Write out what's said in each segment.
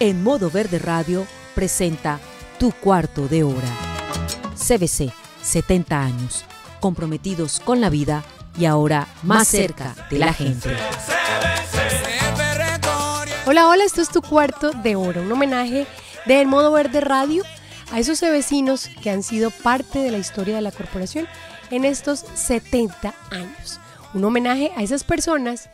En Modo Verde Radio presenta Tu Cuarto de Hora. CBC, 70 años, comprometidos con la vida y ahora más cerca de la gente. Hola, hola, esto es Tu Cuarto de Hora, un homenaje de El Modo Verde Radio a esos vecinos que han sido parte de la historia de la corporación en estos 70 años. Un homenaje a esas personas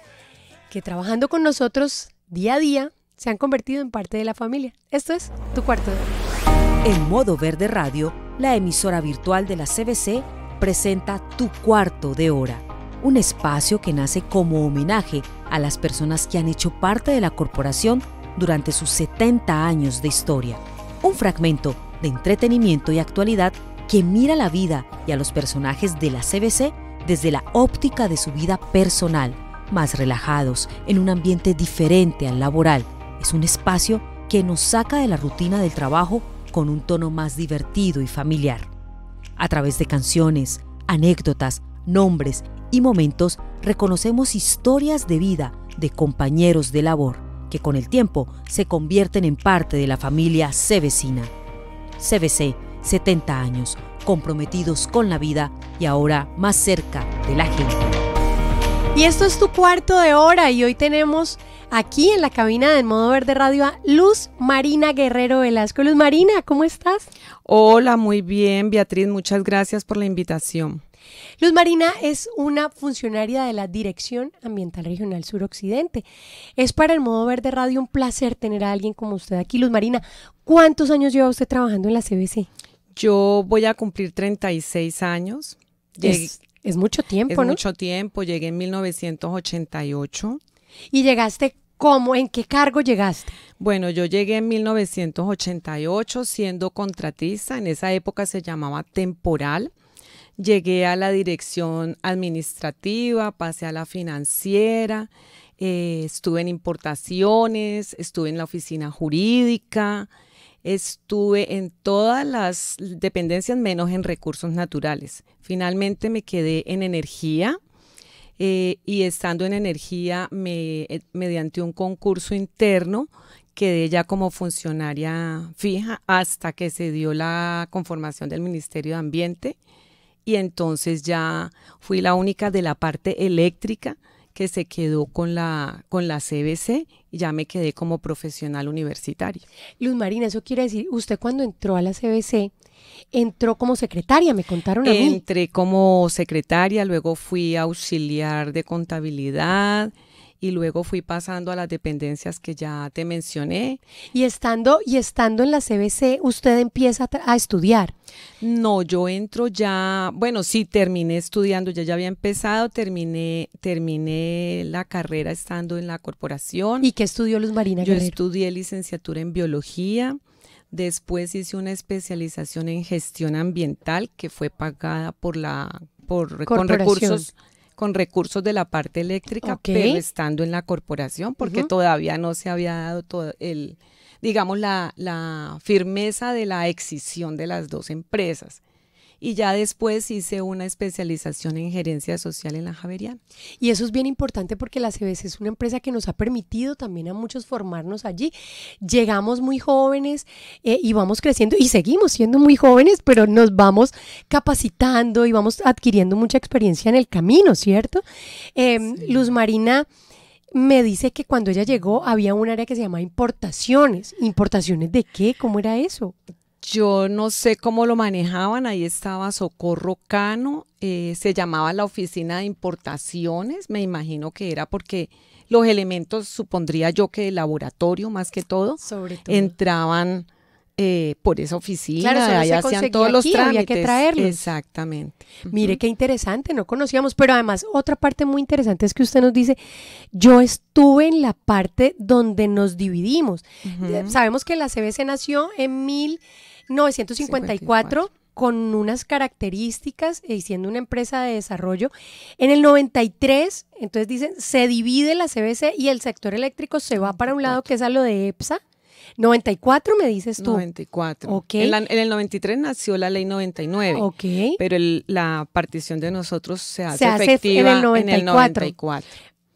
que trabajando con nosotros día a día se han convertido en parte de la familia. Esto es Tu Cuarto. En modo verde radio, la emisora virtual de la CBC presenta Tu Cuarto de Hora, un espacio que nace como homenaje a las personas que han hecho parte de la corporación durante sus 70 años de historia. Un fragmento de entretenimiento y actualidad que mira la vida y a los personajes de la CBC desde la óptica de su vida personal más relajados, en un ambiente diferente al laboral. Es un espacio que nos saca de la rutina del trabajo con un tono más divertido y familiar. A través de canciones, anécdotas, nombres y momentos reconocemos historias de vida de compañeros de labor que con el tiempo se convierten en parte de la familia Cvecina. CBC, 70 años, comprometidos con la vida y ahora más cerca de la gente. Y esto es tu cuarto de hora y hoy tenemos aquí en la cabina del Modo Verde Radio a Luz Marina Guerrero Velasco. Luz Marina, ¿cómo estás? Hola, muy bien, Beatriz, muchas gracias por la invitación. Luz Marina es una funcionaria de la Dirección Ambiental Regional Suroccidente. Es para el Modo Verde Radio un placer tener a alguien como usted aquí. Luz Marina, ¿cuántos años lleva usted trabajando en la CBC? Yo voy a cumplir 36 años. Es mucho tiempo, es mucho tiempo. Llegué en 1988. ¿Y llegaste cómo? ¿En qué cargo llegaste? Bueno, yo llegué en 1988 siendo contratista. En esa época se llamaba temporal. Llegué a la dirección administrativa, pasé a la financiera, eh, estuve en importaciones, estuve en la oficina jurídica, estuve en todas las dependencias menos en recursos naturales. Finalmente me quedé en energía eh, y estando en energía me, eh, mediante un concurso interno quedé ya como funcionaria fija hasta que se dio la conformación del Ministerio de Ambiente y entonces ya fui la única de la parte eléctrica que se quedó con la, con la CBC y ya me quedé como profesional universitario. Luz Marina, eso quiere decir, usted cuando entró a la CBC, entró como secretaria, me contaron a Entré como secretaria, luego fui auxiliar de contabilidad, y luego fui pasando a las dependencias que ya te mencioné. Y estando, y estando en la CBC, usted empieza a, estudiar. No, yo entro ya, bueno, sí, terminé estudiando, ya, ya había empezado, terminé, terminé la carrera estando en la corporación. ¿Y qué estudió Luz Marina? Yo estudié licenciatura en biología. Después hice una especialización en gestión ambiental que fue pagada por la por, con recursos con recursos de la parte eléctrica, pero estando en la corporación, porque todavía no se había dado todo el, digamos, la, la firmeza de la exisión de las dos empresas y ya después hice una especialización en gerencia social en la Javeriana. Y eso es bien importante porque la CBC es una empresa que nos ha permitido también a muchos formarnos allí. Llegamos muy jóvenes eh, y vamos creciendo y seguimos siendo muy jóvenes, pero nos vamos capacitando y vamos adquiriendo mucha experiencia en el camino, ¿cierto? Em, Luz Marina me dice que cuando ella llegó había un área que se llamaba importaciones. ¿Importaciones de qué? ¿Cómo era eso? Yo no sé cómo lo manejaban, ahí estaba Socorro Cano, eh, se llamaba la oficina de importaciones, me imagino que era porque los elementos, supondría yo que de laboratorio más que todo, entraban eh, por esa oficina, ahí hacían todos los trámites. Había que traerlos. Exactamente. Mire qué interesante, no conocíamos, pero además otra parte muy interesante es que usted nos dice, yo estuve en la parte donde nos dividimos. Sabemos que la CBC nació en mil... 954, con unas características eh, y siendo una empresa de desarrollo. En el 93, entonces dicen, se divide la CBC y el sector eléctrico se va para un lado, que es a lo de EPSA. 94 me dices tú. 94. Okay. En, el 93 nació la ley 99. Ok. Pero la partición de nosotros se hace, efectiva en el, 94. en el 94.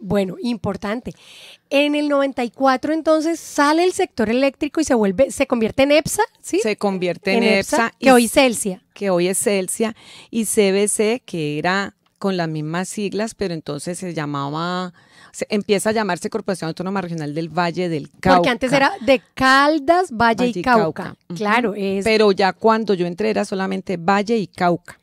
Bueno, importante. En el 94 entonces sale el sector eléctrico y se vuelve, se convierte en EPSA, ¿sí? Se convierte en, EPSA, y, que hoy Celsia. Que hoy es Celsia y CBC que era con las mismas siglas, pero entonces se llamaba, se empieza a llamarse Corporación Autónoma Regional del Valle del Cauca. Porque antes era de Caldas, Valle, y Cauca. Cauca. Claro, es. Pero ya cuando yo entré era solamente Valle y Cauca.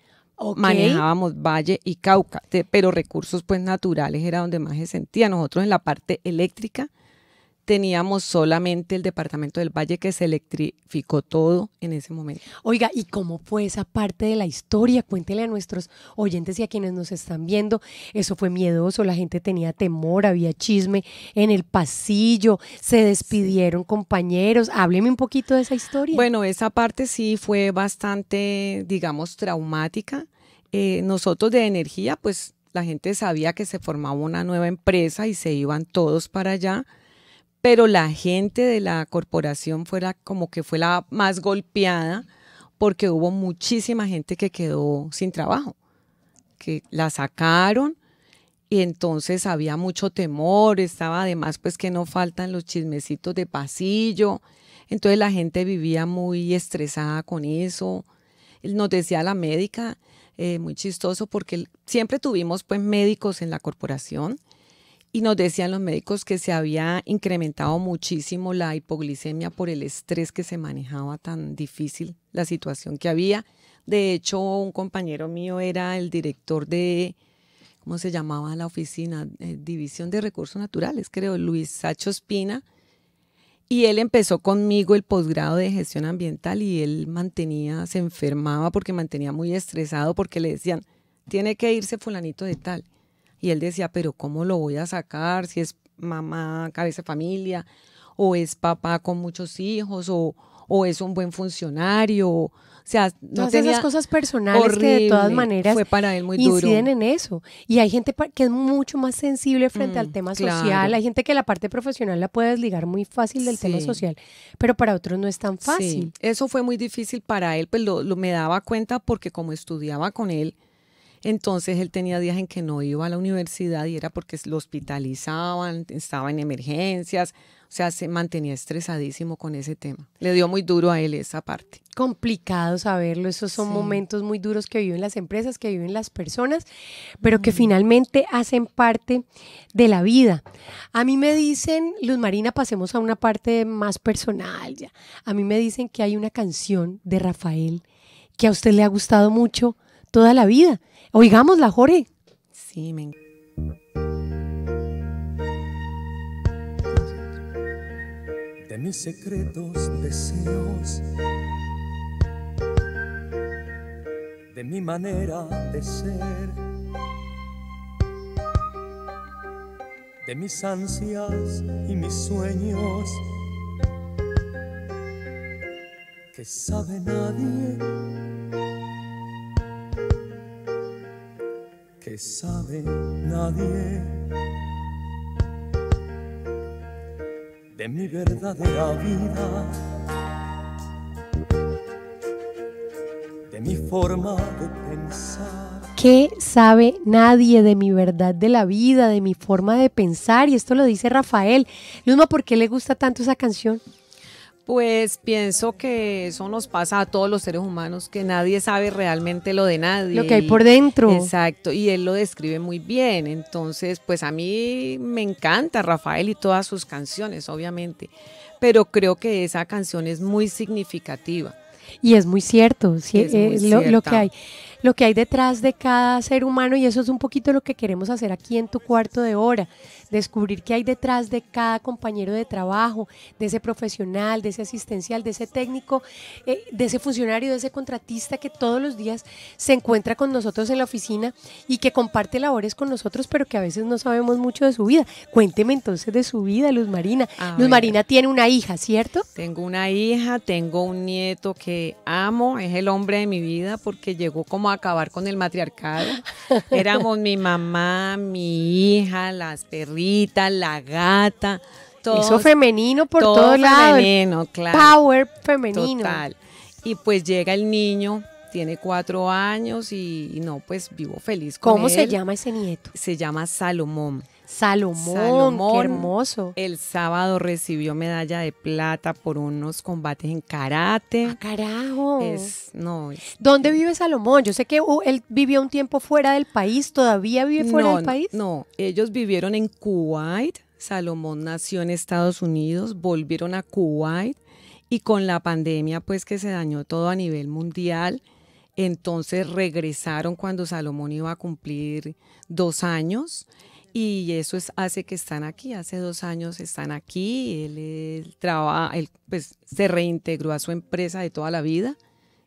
Manejábamos Valle y Cauca, pero recursos pues naturales era donde más se sentía. Nosotros en la parte eléctrica teníamos solamente el departamento del Valle que se electrificó todo en ese momento. Oiga, ¿y cómo fue esa parte de la historia? Cuéntele a nuestros oyentes y a quienes nos están viendo. Eso fue miedoso, la gente tenía temor, había chisme en el pasillo, se despidieron compañeros. Hábleme un poquito de esa historia. Bueno, esa parte sí fue bastante, digamos, traumática. Eh, nosotros de energía, pues la gente sabía que se formaba una nueva empresa y se iban todos para allá pero la gente de la corporación fuera como que fue la más golpeada porque hubo muchísima gente que quedó sin trabajo, que la sacaron y entonces había mucho temor, estaba además pues que no faltan los chismecitos de pasillo, entonces la gente vivía muy estresada con eso. Nos decía la médica, eh, muy chistoso, porque siempre tuvimos pues médicos en la corporación, y nos decían los médicos que se había incrementado muchísimo la hipoglicemia por el estrés que se manejaba tan difícil la situación que había. De hecho, un compañero mío era el director de, ¿cómo se llamaba la oficina? Eh, División de Recursos Naturales, creo, Luis Sacho Espina. Y él empezó conmigo el posgrado de gestión ambiental y él mantenía, se enfermaba porque mantenía muy estresado porque le decían, tiene que irse fulanito de tal y él decía, pero ¿cómo lo voy a sacar si es mamá cabeza de familia o es papá con muchos hijos o, o es un buen funcionario? O sea, no Todas esas cosas personales que de todas maneras inciden en eso. Y hay gente que es mucho más sensible frente al mm, tema social. Hay gente que la parte profesional la puede desligar muy fácil del tema social, pero para otros no es tan fácil. Eso fue muy difícil para él, pues lo me daba cuenta porque como estudiaba con él, entonces él tenía días en que no iba a la universidad y era porque lo hospitalizaban, estaba en emergencias, o sea, se mantenía estresadísimo con ese tema. Le dio muy duro a él esa parte. Complicado saberlo, esos son momentos muy duros que viven las empresas, que viven las personas, pero que finalmente hacen parte de la vida. A mí me dicen, Luz Marina, pasemos a una parte más personal ya. A mí me dicen que hay una canción de Rafael que a usted le ha gustado mucho toda la vida. Oigámosla, Jorge. Sí, me De mis secretos deseos, de mi manera de ser, de mis ansias y mis sueños, que sabe nadie sabe nadie de mi verdadera vida, de mi forma de pensar. ¿Qué sabe nadie de mi verdad de la vida, de mi forma de pensar? Y esto lo dice Rafael. Luzma, ¿por qué le gusta tanto esa canción? Pues pienso que eso nos pasa a todos los seres humanos, que nadie sabe realmente lo de nadie. Lo que hay por dentro. Exacto, y él lo describe muy bien. Entonces, pues a mí me encanta Rafael y todas sus canciones, obviamente, pero creo que esa canción es muy significativa. Y es muy cierto, sí, es eh, lo, que hay lo que hay detrás de cada ser humano y eso es un poquito lo que queremos hacer aquí en tu cuarto de hora, descubrir qué hay detrás de cada compañero de trabajo, de ese profesional, de ese asistencial, de ese técnico, eh, de ese funcionario, de ese contratista que todos los días se encuentra con nosotros en la oficina y que comparte labores con nosotros, pero que a veces no sabemos mucho de su vida. Cuénteme entonces de su vida, Luz Marina. Luz Marina tiene una hija, ¿cierto? Tengo una hija, tengo un nieto que amo, es el hombre de mi vida porque llegó como acabar con el matriarcado. Éramos mi mamá, mi hija, las perritas, la gata. Todo, Eso femenino por todos lados. Power femenino. Total. Y pues llega el niño, tiene cuatro años y, no, pues vivo feliz con ¿Cómo se llama ese nieto? Se llama Salomón. Salomón, qué hermoso. El sábado recibió medalla de plata por unos combates en karate. ¡Ah, carajo! ¿Dónde vive Salomón? Yo sé que uh, él vivió un tiempo fuera del país, ¿todavía vive fuera del país? No, ellos vivieron en Kuwait. Salomón nació en Estados Unidos, volvieron a Kuwait y con la pandemia, pues que se dañó todo a nivel mundial. Entonces regresaron cuando Salomón iba a cumplir dos años y eso es, hace que están aquí, hace dos años están aquí, él, él, pues, se reintegró a su empresa de toda la vida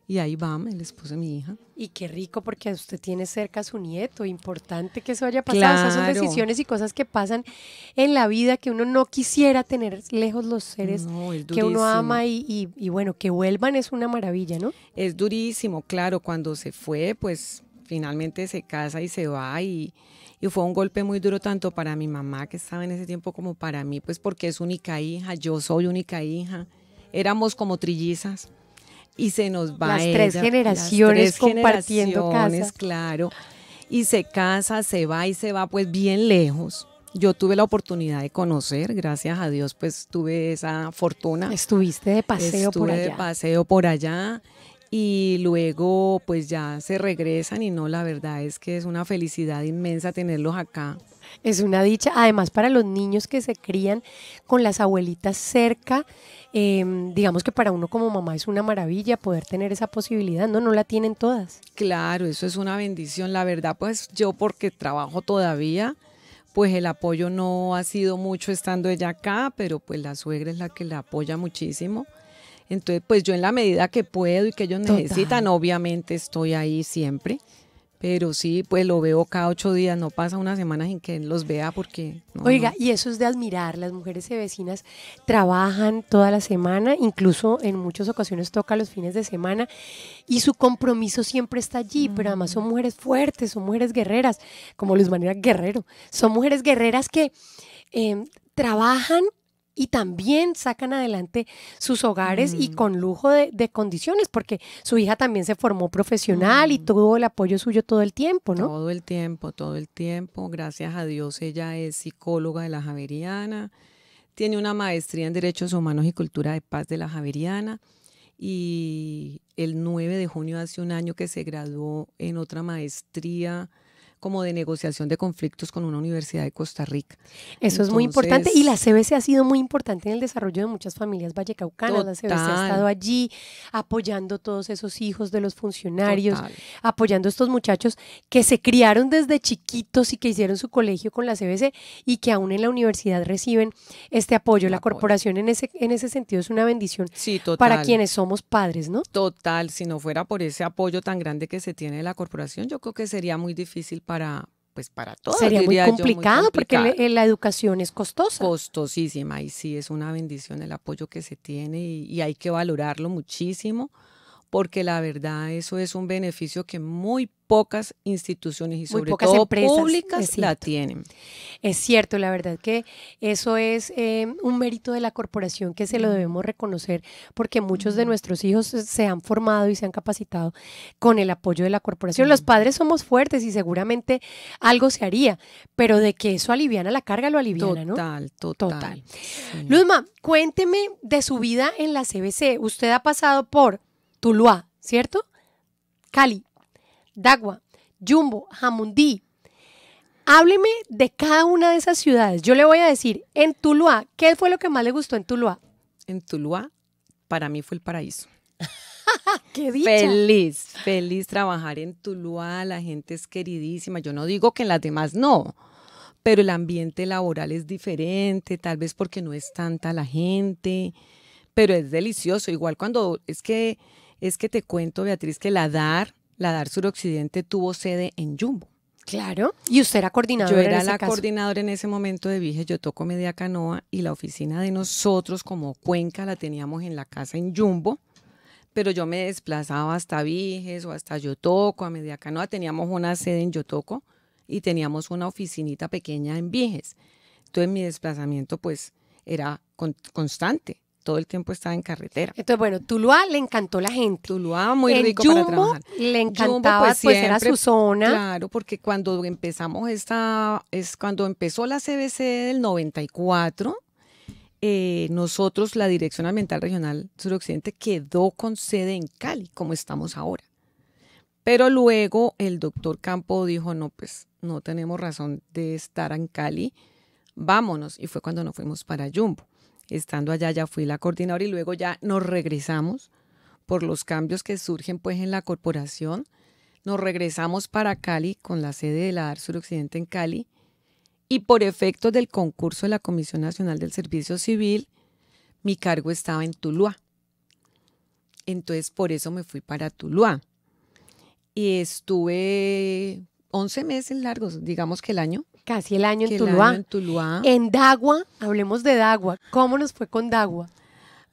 y ahí va el esposo de mi hija. Y qué rico porque usted tiene cerca a su nieto, importante que eso haya pasado, claro. decisiones y cosas que pasan en la vida que uno no quisiera tener lejos los seres que uno ama y, y bueno, que vuelvan es una maravilla, ¿no? Es durísimo, claro, cuando se fue, pues finalmente se casa y se va y y fue un golpe muy duro tanto para mi mamá, que estaba en ese tiempo, como para mí, pues porque es única hija, yo soy única hija. Éramos como trillizas y se nos va las tres generaciones compartiendo generaciones, claro y se casa se va y se va pues bien lejos yo tuve la oportunidad de conocer gracias a Dios pues tuve esa fortuna estuviste de paseo por allá de paseo por allá y luego pues ya se regresan y no, la verdad es que es una felicidad inmensa tenerlos acá. Es una dicha, además para los niños que se crían con las abuelitas cerca, em, digamos que para uno como mamá es una maravilla poder tener esa posibilidad, ¿no? No la tienen todas. Claro, eso es una bendición, la verdad pues yo porque trabajo todavía, pues el apoyo no ha sido mucho estando ella acá, pero pues la suegra es la que la apoya muchísimo entonces, pues yo en la medida que puedo y que ellos necesitan, obviamente estoy ahí siempre. Pero sí, pues lo veo cada ocho días, no pasa una semana sin que los vea porque... Oiga, y eso es de admirar, las mujeres de vecinas trabajan toda la semana, incluso en muchas ocasiones toca los fines de semana, y su compromiso siempre está allí, pero además son mujeres fuertes, son mujeres guerreras, como Luis Manuel Guerrero, son mujeres guerreras que eh, trabajan y también sacan adelante sus hogares y mm. con lujo de, condiciones, porque su hija también se formó profesional y mm. tuvo el apoyo suyo todo el tiempo, ¿no? Todo el tiempo, todo el tiempo. Gracias a Dios ella es psicóloga de la Javeriana, tiene una maestría en Derechos Humanos y Cultura de Paz de la Javeriana y el 9 de junio hace un año que se graduó en otra maestría como de negociación de conflictos con una universidad de Costa Rica. Eso es muy importante y la CBC ha sido muy importante en el desarrollo de muchas familias vallecaucanas. La CBC ha estado allí apoyando todos esos hijos de los funcionarios, apoyando a estos muchachos que se criaron desde chiquitos y que hicieron su colegio con la CBC y que aún en la universidad reciben este apoyo. La, corporación en ese, en ese sentido es una bendición para quienes somos padres, ¿no? Total, si no fuera por ese apoyo tan grande que se tiene de la corporación, yo creo que sería muy difícil para para, pues para todos. Sería muy complicado, porque eh, la educación es costosa. Costosísima y sí, es una bendición el apoyo que se tiene y, y hay que valorarlo muchísimo porque la verdad eso es un beneficio que muy pocas instituciones y sobre todo públicas la tienen. Es cierto, la verdad que eso es eh, un mérito de la corporación que se lo debemos reconocer porque muchos de nuestros hijos se han formado y se han capacitado con el apoyo de la corporación. Los padres somos fuertes y seguramente algo se haría, pero de que eso aliviana la carga lo aliviana, ¿no? Total, total. Luzma, cuénteme de su vida en la CBC. Usted ha pasado por Tuluá, ¿cierto? Cali, Dagua, Jumbo, Jamundí. Hábleme de cada una de esas ciudades. Yo le voy a decir, en Tuluá, ¿qué fue lo que más le gustó en Tuluá? En Tuluá, para mí fue el paraíso. ¡Qué dicha! Feliz, feliz trabajar en Tuluá, la gente es queridísima. Yo no digo que en las demás no, pero el ambiente laboral es diferente, tal vez porque no es tanta la gente, pero es delicioso. Igual cuando es que es que te cuento, Beatriz, que la DAR, la DAR Suroccidente, tuvo sede en Jumbo. Claro. ¿Y usted era coordinadora? Yo era la coordinadora en ese momento de Viges, yo toco Media Canoa y la oficina de nosotros como Cuenca la teníamos en la casa en Jumbo, pero yo me desplazaba hasta Viges o hasta Yotoco, a Media Canoa. Teníamos una sede en Yotoco y teníamos una oficinita pequeña en Viges. Entonces mi desplazamiento pues era constante todo el tiempo estaba en carretera. Entonces, bueno, Tuluá le encantó la gente. Tuluá muy rico para trabajar. Le pues, encantaba, pues, era su zona. Claro, porque cuando empezamos esta, es cuando empezó la CBC del 94, eh, nosotros, la Dirección Ambiental Regional Suroccidente, quedó con sede en Cali, como estamos ahora. Pero luego el doctor Campo dijo, no, pues no tenemos razón de estar en Cali, vámonos. Y fue cuando nos fuimos para Jumbo. Estando allá ya fui la coordinadora y luego ya nos regresamos por los cambios que surgen pues en la corporación. Nos regresamos para Cali con la sede de la Arsur Occidente en Cali y por efectos del concurso de la Comisión Nacional del Servicio Civil, mi cargo estaba en Tuluá. Entonces por eso me fui para Tuluá. Y estuve 11 meses largos, digamos que el año, casi el año, en Tuluá. en Dagua, hablemos de Dagua. ¿Cómo nos fue con Dagua?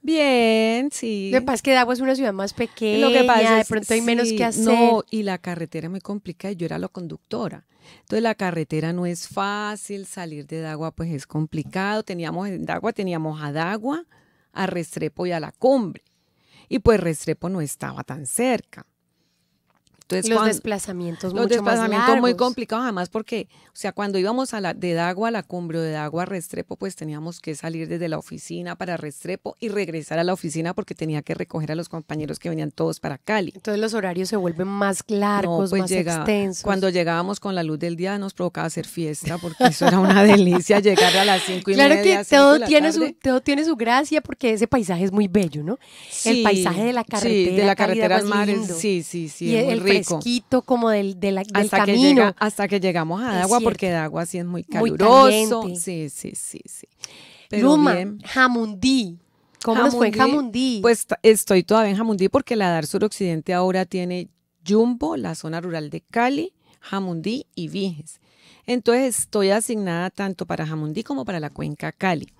Bien, sí. Lo que pasa es que Dagua es una ciudad más pequeña, lo que de pronto hay menos que hacer. No, y la carretera me complica, yo era la conductora. Entonces la carretera no es fácil, salir de Dagua pues es complicado. Teníamos en Dagua, teníamos a Dagua, a Restrepo y a la cumbre. Y pues Restrepo no estaba tan cerca los desplazamientos mucho Los desplazamientos muy complicados, además, porque, o sea, cuando íbamos de Dagua a la cumbre o de Dagua a Restrepo, pues teníamos que salir desde la oficina para Restrepo y regresar a la oficina porque tenía que recoger a los compañeros que venían todos para Cali. Entonces los horarios se vuelven más largos, pues más extensos. Cuando llegábamos con la luz del día nos provocaba hacer fiesta porque eso era una delicia llegar a las cinco y media. Claro que todo, tiene su, todo tiene su gracia porque ese paisaje es muy bello, ¿no? el paisaje de la carretera. Sí, de la carretera al mar. sí, sí, sí. el río como del, del, hasta camino. Que hasta que llegamos a Dagua, porque agua sí es muy caluroso. sí, sí, sí, sí. Pero Luma, Jamundí. ¿Cómo Jamundí, fue en Jamundí? Pues estoy todavía en Jamundí porque la DAR Occidente ahora tiene Jumbo, la zona rural de Cali, Jamundí y Viges. Entonces estoy asignada tanto para Jamundí como para la cuenca Cali.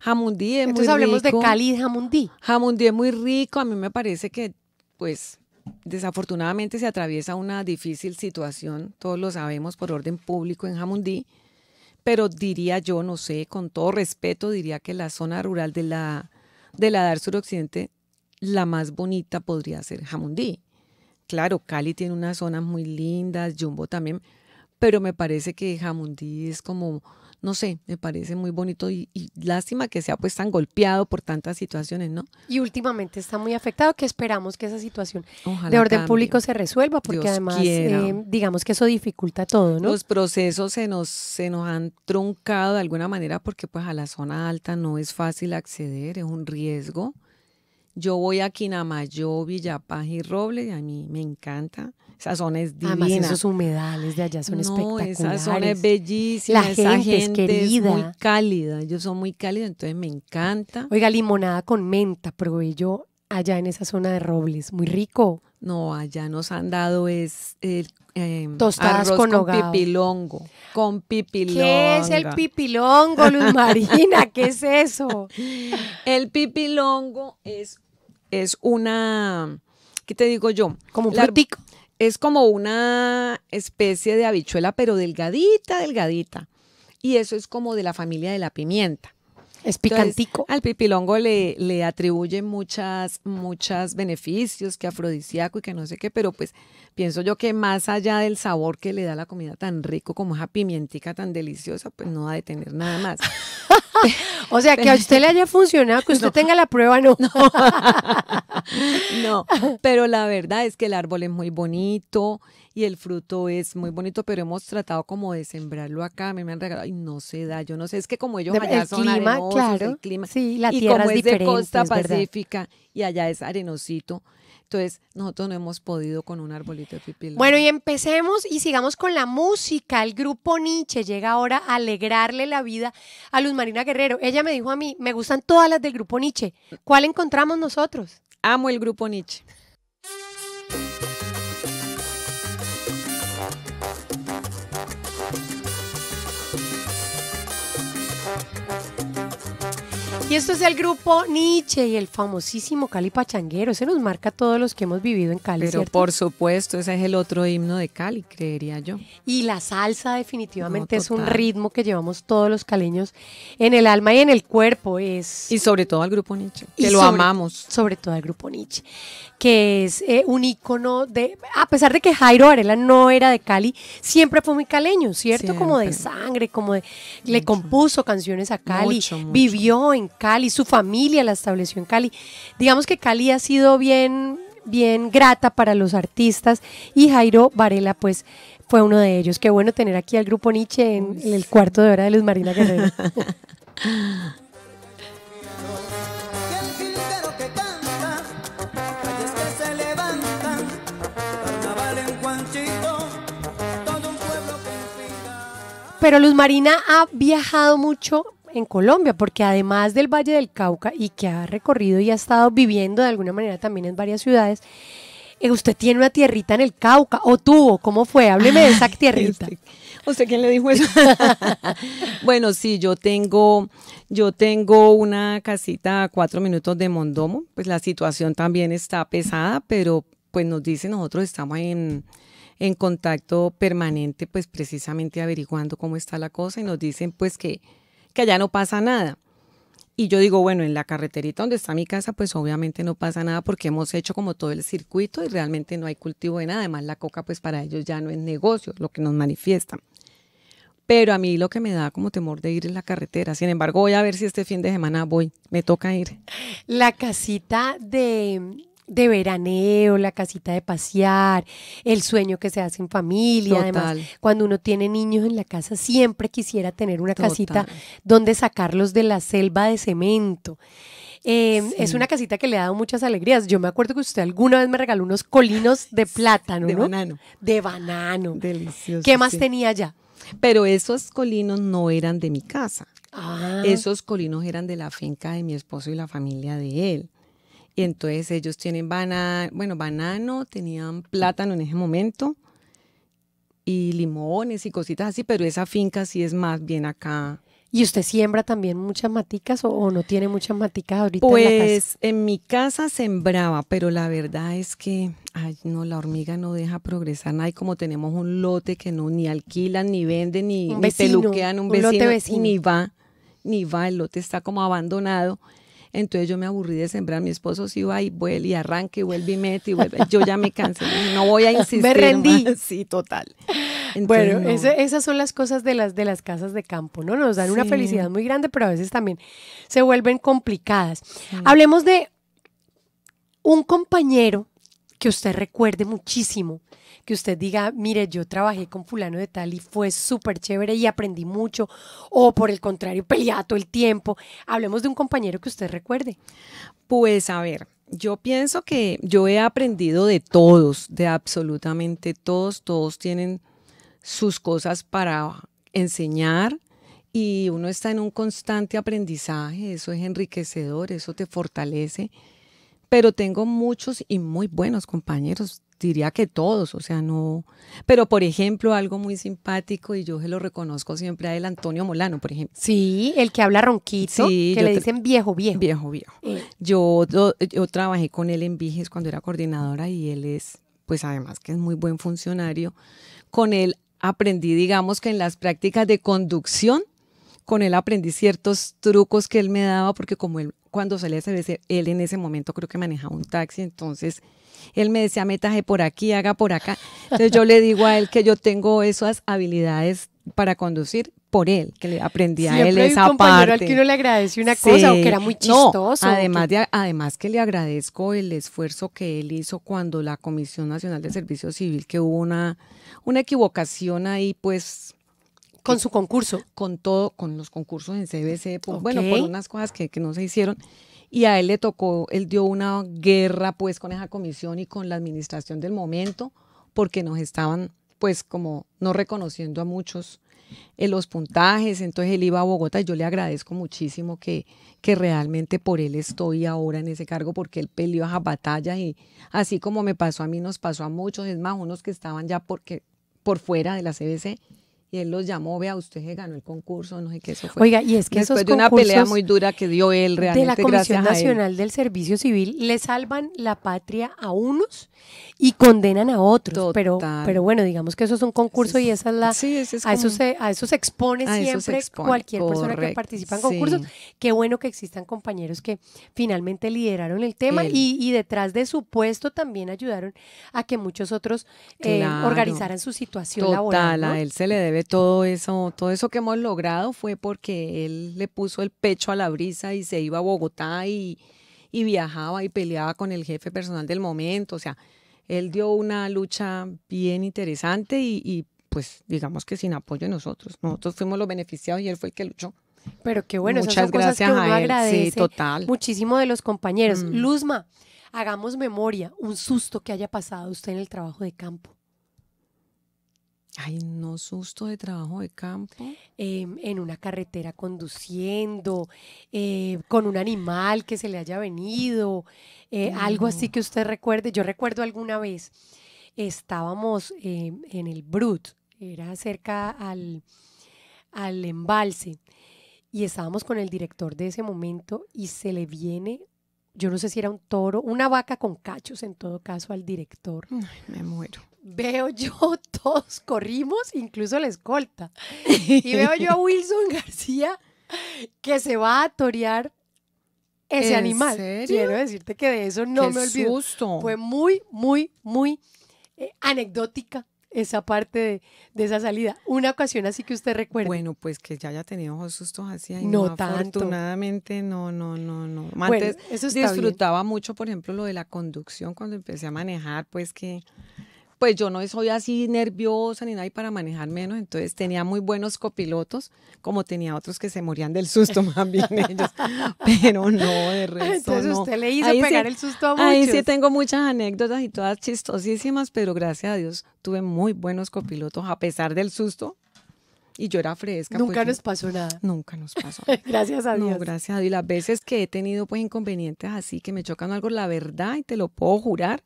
Jamundí es muy rico. Entonces hablemos de Cali y Jamundí. Jamundí es muy rico, a mí me parece que pues desafortunadamente se atraviesa una difícil situación, todos lo sabemos, por orden público en Jamundí, pero diría yo, no sé, con todo respeto, diría que la zona rural de la, de la DAR suroccidente, la más bonita podría ser Jamundí. Claro, Cali tiene unas zonas muy lindas, Jumbo también, pero me parece que Jamundí es como no sé, me parece muy bonito y, lástima que sea pues tan golpeado por tantas situaciones, ¿no? Y últimamente está muy afectado, que esperamos que esa situación de orden público se resuelva, porque además eh, digamos que eso dificulta todo, ¿no? Los procesos se nos, se nos han truncado de alguna manera porque pues a la zona alta no es fácil acceder, es un riesgo. Yo voy a Quinamayo, Villapaz y Robles, y a mí me encanta. Esas zonas divinas. esos humedales de allá son espectaculares. No, esas es bellísimas. La gente, es querida. muy cálida. Ellos son muy cálidos, entonces me encanta. Oiga, limonada con menta, pero yo allá en esa zona de Robles. Muy rico. No, allá nos han dado es el em, tostadas arroz con, pipilongo. Con pipilongo. ¿Qué es el pipilongo, Luz Marina? ¿Qué es eso? El pipilongo es, es una, ¿qué te digo yo? Como un platico es como una especie de habichuela, pero delgadita, delgadita. Y eso es como de la familia de la pimienta. Es picantico. al pipilongo le, le atribuye muchas, muchas beneficios, que afrodisíaco y que no sé qué, pero pues pienso yo que más allá del sabor que le da la comida tan rico como esa pimientica tan deliciosa, pues no va a detener nada más. o sea, que a usted le haya funcionado, que usted tenga la prueba, no. no, pero la verdad es que el árbol es muy bonito, y el fruto es muy bonito, pero hemos tratado como de sembrarlo acá, a mí me han regalado y no se da, yo no sé, es que como ellos allá son clima, arenosos, claro, el clima, sí, la y tierra como es, de costa pacífica y allá es arenosito, entonces, nosotros no hemos podido con un arbolito de pipila. Bueno, y empecemos y sigamos con la música. El grupo Nietzsche llega ahora a alegrarle la vida a Luz Marina Guerrero. Ella me dijo a mí, me gustan todas las del grupo Nietzsche. ¿Cuál encontramos nosotros? Amo el grupo Nietzsche. Y esto es el grupo Nietzsche y el famosísimo Cali Pachanguero. ese nos marca a todos los que hemos vivido en Cali. Pero por supuesto, ese es el otro himno de Cali, creería yo. Y la salsa definitivamente es un ritmo que llevamos todos los caleños en el alma y en el cuerpo. Es... Y sobre todo al grupo Nietzsche, que lo amamos. Sobre todo al grupo Nietzsche, que es eh, un ícono de, a pesar de que Jairo arela no era de Cali, siempre fue muy caleño, ¿cierto? Como de sangre, como de, le compuso canciones a Cali, vivió en Cali, su familia la estableció en Cali. Digamos que Cali ha sido bien, bien grata para los artistas y Jairo Varela pues fue uno de ellos. Qué bueno tener aquí al grupo Nietzsche en, en el cuarto de hora de Luz Marina Guerrero. Pero Luz Marina ha viajado mucho en Colombia, porque además del Valle del Cauca y que ha recorrido y ha estado viviendo de alguna manera también en varias ciudades, eh, usted tiene una tierrita en el Cauca, o tuvo, ¿cómo fue? Hábleme de esa tierrita. Este, ¿Usted quién le dijo eso? bueno, sí, yo tengo, yo tengo una casita a cuatro minutos de Mondomo, pues la situación también está pesada, pero pues nos dicen, nosotros estamos en, en contacto permanente, pues precisamente averiguando cómo está la cosa y nos dicen pues que que allá no pasa nada. Y yo digo, bueno, en la carreterita donde está mi casa, pues obviamente no pasa nada porque hemos hecho como todo el circuito y realmente no hay cultivo de nada. Además, la coca, pues para ellos ya no es negocio, lo que nos manifiestan. Pero a mí lo que me da como temor de ir en la carretera. Sin embargo, voy a ver si este fin de semana voy. Me toca ir. La casita de, de veraneo, la casita de pasear, el sueño que se hace en familia. Además, cuando uno tiene niños en la casa, siempre quisiera tener una casita donde sacarlos de la selva de cemento. Em, es una casita que le ha dado muchas alegrías. Yo me acuerdo que usted alguna vez me regaló unos colinos de plátano. De banano. De banano. Delicioso. ¿Qué más tenía ya? Pero esos colinos no eran de mi casa. Ah. Esos colinos eran de la finca de mi esposo y la familia de él. Y entonces ellos tienen banana, bueno, banano, tenían plátano en ese momento y limones y cositas así, pero esa finca sí es más bien acá. ¿Y usted siembra también muchas maticas o, no tiene muchas maticas ahorita? Pues en, la casa? Pues, en mi casa sembraba, pero la verdad es que, ay, no, la hormiga no deja progresar nada. como tenemos un lote que no ni alquilan, ni venden, ni, peluquean un vecino, lote vecino. Y ni va, ni va, el lote está como abandonado. Entonces yo me aburrí de sembrar. Mi esposo sí va y vuelve y arranca y vuelve y mete y vuelve. Yo ya me cansé. No voy a insistir. me rendí. Sí, total. bueno, esas son las cosas de las, de las casas de campo, ¿no? Nos dan una felicidad muy grande, pero a veces también se vuelven complicadas. Hablemos de un compañero que usted recuerde muchísimo, que usted diga, mire, yo trabajé con fulano de tal y fue súper chévere y aprendí mucho, o por el contrario, peleaba todo el tiempo. Hablemos de un compañero que usted recuerde. Pues a ver, yo pienso que yo he aprendido de todos, de absolutamente todos, todos tienen sus cosas para enseñar y uno está en un constante aprendizaje, eso es enriquecedor, eso te fortalece, pero tengo muchos y muy buenos compañeros, diría que todos, o sea, no. Pero, por ejemplo, algo muy simpático, y yo se lo reconozco siempre a él, Antonio Molano, por ejemplo. Sí, el que habla ronquito, que le dicen viejo, viejo. Viejo, viejo. Eh. Yo, yo, yo, trabajé con él en Viges cuando era coordinadora y él es, pues además que es muy buen funcionario, con él aprendí, digamos, que en las prácticas de conducción con él aprendí ciertos trucos que él me daba, porque como él, cuando salía a CBC, él en ese momento creo que manejaba un taxi, entonces él me decía, metaje por aquí, haga por acá. Entonces yo le digo a él que yo tengo esas habilidades para conducir por él, que le aprendí a él es esa un parte. al que uno le agradece una cosa aunque era muy chistoso. además, que... De, además que le agradezco el esfuerzo que él hizo cuando la Comisión Nacional de Servicio Civil, que hubo una, una equivocación ahí, pues con su concurso. Con todo, con los concursos en CBC, bueno, por unas cosas que, no se hicieron y a él le tocó, él dio una guerra pues con esa comisión y con la administración del momento, porque nos estaban pues como no reconociendo a muchos en eh, los puntajes, entonces él iba a Bogotá y yo le agradezco muchísimo que, que realmente por él estoy ahora en ese cargo porque él peleó esa batalla, y así como me pasó a mí, nos pasó a muchos, es más, unos que estaban ya porque, por fuera de la CBC, y él los llamó, vea, usted que ganó el concurso, no sé qué eso fue. Oiga, y es que Después de una pelea muy dura que dio él realmente. De la Comisión Nacional del Servicio Civil le salvan la patria a unos y condenan a otros. Pero, pero bueno, digamos que eso es un concurso y esa es a, eso se, a expone siempre cualquier persona que participa en concursos. Qué bueno que existan compañeros que finalmente lideraron el tema y, detrás de su puesto también ayudaron a que muchos otros eh, organizaran su situación laboral. A él se le debe todo eso, todo eso que hemos logrado fue porque él le puso el pecho a la brisa y se iba a Bogotá y, viajaba y peleaba con el jefe personal del momento. O sea, él dio una lucha bien interesante y, pues digamos que sin apoyo de nosotros. Nosotros fuimos los beneficiados y él fue el que luchó. Pero qué bueno, Muchas esas gracias a él. total. muchísimo de los compañeros. Mm. Luzma, hagamos memoria, un susto que haya pasado usted en el trabajo de campo. Ay, no susto de trabajo de campo. Em, en una carretera conduciendo, eh, con un animal que se le haya venido, eh, algo así que usted recuerde. Yo recuerdo alguna vez, estábamos em, en el Brut, era cerca al, al embalse, y estábamos con el director de ese momento y se le viene yo no sé si era un toro, una vaca con cachos en todo caso al director. me muero. Veo yo, todos corrimos, incluso la escolta. Y veo yo a Wilson García que se va a torear ese animal. Quiero decirte que de eso no me olvido. Fue muy, muy, muy eh, anecdótica esa parte de, esa salida. Una ocasión así que usted recuerda. Bueno, pues que ya haya tenido sustos así. ahí. no, tanto. Afortunadamente, no, no, no, no. Antes disfrutaba mucho, por ejemplo, lo de la conducción cuando empecé a manejar, pues que pues yo no soy así nerviosa ni nada para manejar menos, entonces tenía muy buenos copilotos, como tenía otros que se morían del susto más bien ellos, pero no, de resto Entonces usted le hizo pegar sí, el susto a Ahí sí tengo muchas anécdotas y todas chistosísimas, pero gracias a Dios tuve muy buenos copilotos a pesar del susto, y yo era fresca. Nunca nos pasó nada. Nunca nos pasó. gracias a Dios. No, gracias a Dios. Y las veces que he tenido pues inconvenientes así, que me chocan algo, la verdad, y te lo puedo jurar,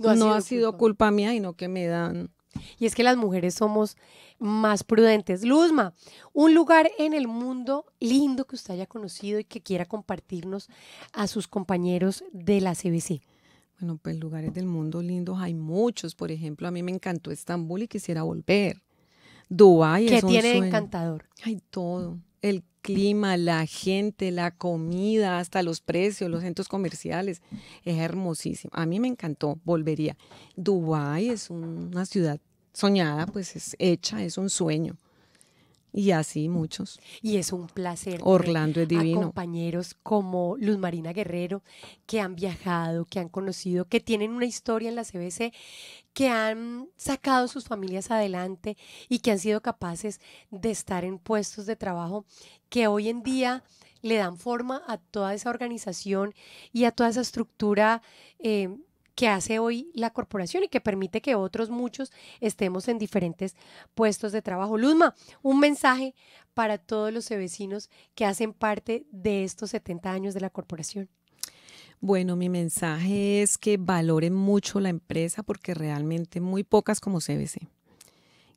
no ha, sido, culpa mía, y no que me dan. Y es que las mujeres somos más prudentes. Luzma, un lugar en el mundo lindo que usted haya conocido y que quiera compartirnos a sus compañeros de la CBC. Bueno, pues lugares del mundo lindos hay muchos. Por ejemplo, a mí me encantó Estambul y quisiera volver. Dubái es tiene encantador? Hay todo. El clima, la gente, la comida, hasta los precios, los centros comerciales. Es hermosísimo. A mí me encantó, volvería. Dubái es una ciudad soñada, pues es hecha, es un sueño. Y así muchos. Y es un placer. Orlando es divino. compañeros como Luz Marina Guerrero, que han viajado, que han conocido, que tienen una historia en la CBC, que han sacado sus familias adelante y que han sido capaces de estar en puestos de trabajo que hoy en día le dan forma a toda esa organización y a toda esa estructura eh, que hace hoy la corporación y que permite que otros muchos estemos en diferentes puestos de trabajo. Luzma, un mensaje para todos los vecinos que hacen parte de estos 70 años de la corporación. Bueno, mi mensaje es que valoren mucho la empresa porque realmente muy pocas como CBC.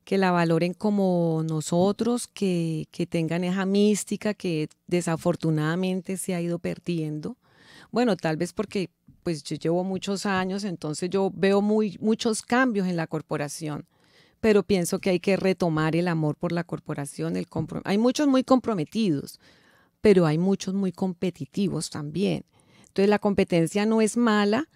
Que la valoren como nosotros, que, que tengan esa mística que desafortunadamente se ha ido perdiendo. Bueno, tal vez porque pues yo llevo muchos años, entonces yo veo muy, muchos cambios en la corporación, pero pienso que hay que retomar el amor por la corporación, el hay muchos muy comprometidos, pero hay muchos muy competitivos también. Entonces la competencia no es mala,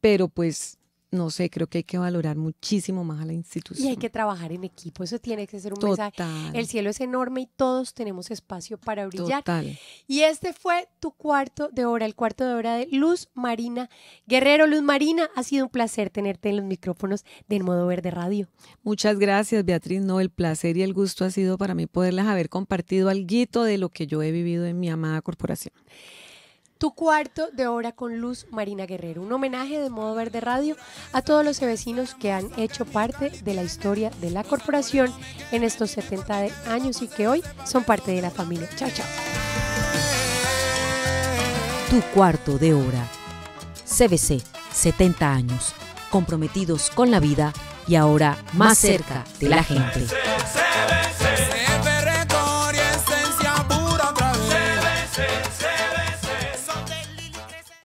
pero pues no sé, creo que hay que valorar muchísimo más a la institución. Y hay que trabajar en equipo, eso tiene que ser un Total. mensaje. El cielo es enorme y todos tenemos espacio para brillar. Total. Y este fue tu cuarto de hora, el cuarto de hora de Luz Marina Guerrero. Luz Marina, ha sido un placer tenerte en los micrófonos del Modo Verde Radio. Muchas gracias, Beatriz. No, el placer y el gusto ha sido para mí poderlas haber compartido algo de lo que yo he vivido en mi amada corporación. Tu cuarto de hora con luz, Marina Guerrero. Un homenaje de modo verde radio a todos los vecinos que han hecho parte de la historia de la corporación en estos 70 años y que hoy son parte de la familia. Chao, chao. Tu cuarto de hora. CBC, 70 años, comprometidos con la vida y ahora más cerca de la gente.